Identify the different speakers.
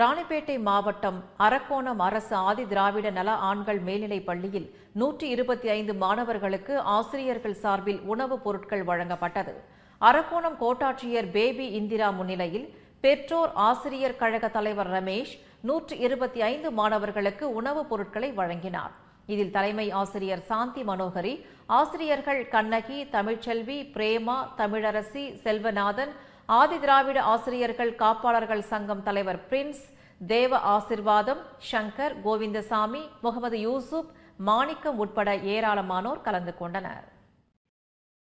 Speaker 1: ராணிப்பேட்டை மாவட்டம் அரக்கோணம் அரசு ஆதி திராவிட நல ஆண்கள் மேல்நிலைப் பள்ளியில் நூற்றி இருபத்தி ஐந்து மாணவர்களுக்கு ஆசிரியர்கள் சார்பில் உணவுப் பொருட்கள் வழங்கப்பட்டது அரக்கோணம் கோட்டாட்சியர் பேபி இந்திரா முன்னிலையில் பெற்றோர் ஆசிரியர் கழக தலைவர் ரமேஷ் நூற்றி இருபத்தி ஐந்து மாணவர்களுக்கு உணவுப் பொருட்களை வழங்கினார் இதில் தலைமை ஆசிரியர் சாந்தி மனோகரி ஆசிரியர்கள் கண்ணகி தமிழ்ச்செல்வி பிரேமா தமிழரசி செல்வநாதன் ஆதி திராவிட ஆசிரியர்கள் காப்பாளர்கள் சங்கம் தலைவர் பிரின்ஸ் தேவ ஆசிர்வாதம் ஷங்கர் கோவிந்தசாமி முகமது யூசுப் மாணிக்கம் உட்பட ஏராளமானோர் கலந்து கொண்டனர்